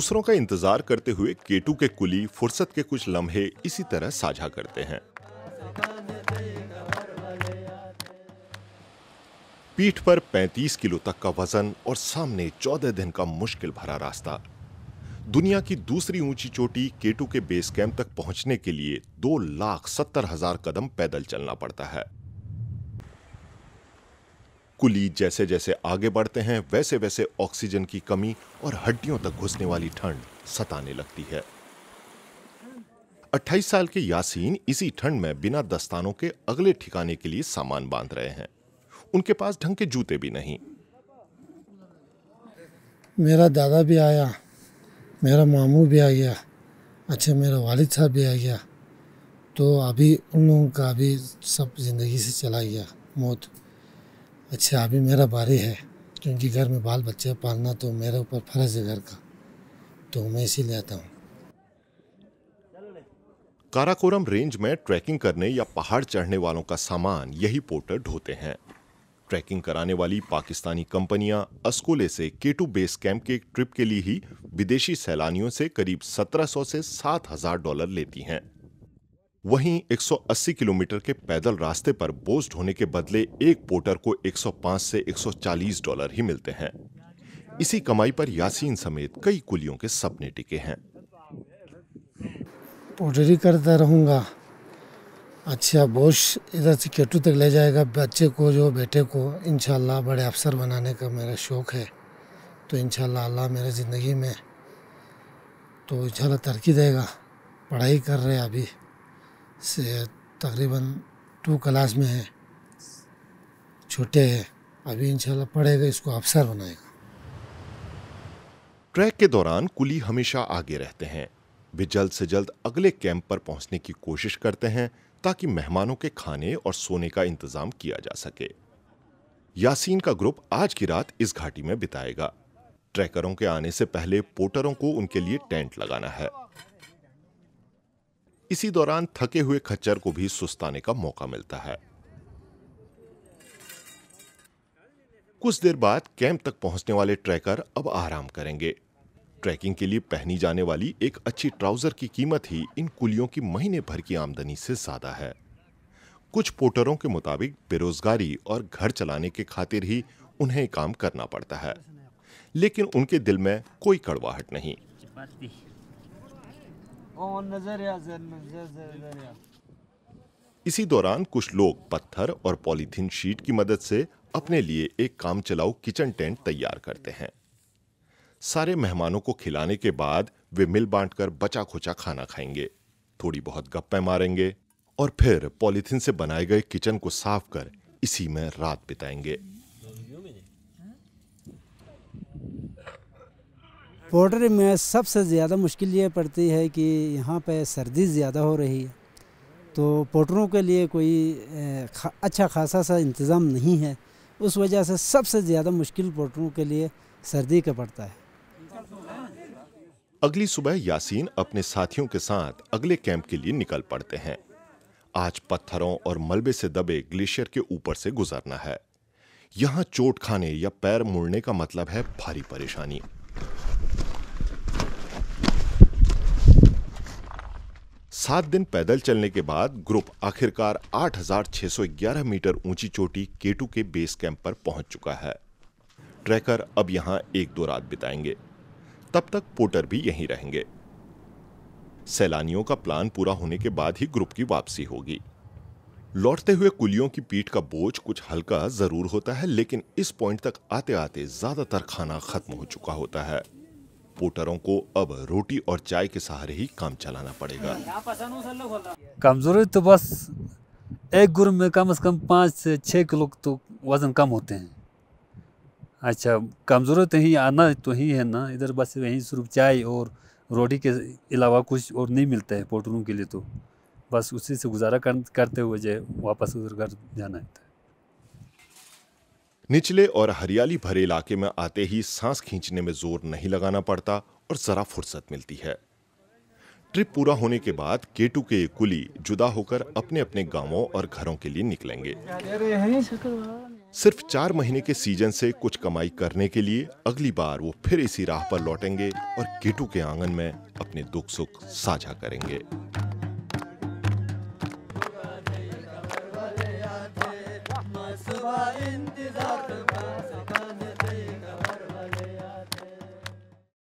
दूसरों का इंतजार करते हुए केटू के कुली फुर्सत के कुछ लम्हे इसी तरह साझा करते हैं पीठ पर 35 किलो तक का वजन और सामने 14 दिन का मुश्किल भरा रास्ता दुनिया की दूसरी ऊंची चोटी केटू के बेस कैंप तक पहुंचने के लिए दो लाख सत्तर हजार कदम पैदल चलना पड़ता है कुली जैसे जैसे आगे बढ़ते हैं वैसे वैसे ऑक्सीजन की कमी और हड्डियों तक घुसने वाली ठंड सताने लगती है 28 साल के यासीन इसी ठंड में बिना दस्तानों के अगले ठिकाने के लिए सामान बांध रहे हैं उनके पास ढंग के जूते भी नहीं मेरा दादा भी आया मेरा मामू भी आ गया अच्छा मेरा वालिद साहब भी आ गया तो अभी उन लोगों का भी सब ज़िंदगी से चला गया मौत अच्छा अभी मेरा बारी है क्योंकि घर में बाल बच्चे पालना तो मेरे ऊपर फर्ज है घर का तो मैं ले आता हूँ काराकोरम रेंज में ट्रैकिंग करने या पहाड़ चढ़ने वालों का सामान यही पोर्टर ढोते हैं ट्रैकिंग कराने वाली पाकिस्तानी कंपनियां अस्कोले से केटू बेस कैंप के एक ट्रिप के लिए ही विदेशी सैलानियों से करीब 1700 से 7000 डॉलर लेती हैं वहीं 180 किलोमीटर के पैदल रास्ते पर बोझ ढोने के बदले एक पोटर को 105 से 140 डॉलर ही मिलते हैं इसी कमाई पर यासीन समेत कई कुलियों के सपने टिके हैं पोटरी करता रहूंगा अच्छा बोझ इधर से केटू तक ले जाएगा बच्चे को जो बेटे को इनशाला बड़े अफसर बनाने का मेरा शौक़ है तो इनशाला अल्लाह मेरे ज़िंदगी में तो इनशाला तरक्की देगा पढ़ाई कर रहे अभी से तकरीबन टू क्लास में है छोटे हैं अभी इंशाल्लाह पढ़ेगा इसको अफसर बनाएगा ट्रैक के दौरान कुली हमेशा आगे रहते हैं वे जल्द से जल्द अगले कैंप पर पहुंचने की कोशिश करते हैं ताकि मेहमानों के खाने और सोने का इंतजाम किया जा सके यासीन का ग्रुप आज की रात इस घाटी में बिताएगा ट्रैकरों के आने से पहले पोटरों को उनके लिए टेंट लगाना है इसी दौरान थके हुए खच्चर को भी सुस्ताने का मौका मिलता है कुछ देर बाद कैंप तक पहुंचने वाले ट्रैकर अब आराम करेंगे ट्रैकिंग के लिए पहनी जाने वाली एक अच्छी ट्राउजर की कीमत ही इन कुलियों की महीने भर की आमदनी से ज्यादा है कुछ पोटरों के मुताबिक बेरोजगारी और घर चलाने के खातिर ही उन्हें काम करना पड़ता है लेकिन उनके दिल में कोई कड़वाहट नहीं इसी दौरान कुछ लोग पत्थर और पॉलीथीन शीट की मदद से अपने लिए एक काम चलाऊ किचन टेंट तैयार करते हैं सारे मेहमानों को खिलाने के बाद वे मिल बांटकर बचा खुचा खाना खाएंगे थोड़ी बहुत गप्पे मारेंगे और फिर पॉलीथीन से बनाए गए किचन को साफ कर इसी में रात बिताएंगे पोल्ट्री में सबसे ज़्यादा मुश्किल ये पड़ती है कि यहाँ पे सर्दी ज़्यादा हो रही है तो पोटरों के लिए कोई खा, अच्छा खासा सा इंतज़ाम नहीं है उस वजह से सबसे ज़्यादा मुश्किल पोटरों के लिए सर्दी का पड़ता है अगली सुबह यासीन अपने साथियों के साथ अगले कैंप के लिए निकल पड़ते हैं आज पत्थरों और मलबे से दबे ग्लेशियर के ऊपर से गुजरना है यहाँ चोट खाने या पैर मुड़ने का मतलब है भारी परेशानी सात दिन पैदल चलने के बाद ग्रुप आखिरकार 8,611 मीटर ऊंची चोटी केटू के बेस कैंप पर पहुंच चुका है ट्रैकर अब यहां एक दो रात बिताएंगे तब तक पोटर भी यहीं रहेंगे सैलानियों का प्लान पूरा होने के बाद ही ग्रुप की वापसी होगी लौटते हुए कुलियों की पीठ का बोझ कुछ हल्का जरूर होता है लेकिन इस पॉइंट तक आते आते ज्यादातर खाना खत्म हो चुका होता है पोर्टरों को अब रोटी और चाय के सहारे ही काम चलाना पड़ेगा कमजोरी तो बस एक ग्रुप में कम से कम पाँच से छः किलो तो वजन कम होते हैं अच्छा कमजोरी तो ही आना तो ही है ना इधर बस यहीं सिर्फ चाय और रोटी के अलावा कुछ और नहीं मिलता है पोर्टरों के लिए तो बस उसी से गुजारा कर, करते हुए जो वापस उधर घर जाना है निचले और हरियाली भरे इलाके में आते ही सांस खींचने में जोर नहीं लगाना पड़ता और जरा फुर्सत मिलती है ट्रिप पूरा होने के बाद केटू के कुली जुदा होकर अपने अपने गांवों और घरों के लिए निकलेंगे सिर्फ चार महीने के सीजन से कुछ कमाई करने के लिए अगली बार वो फिर इसी राह पर लौटेंगे और केटू के आंगन में अपने दुख सुख साझा करेंगे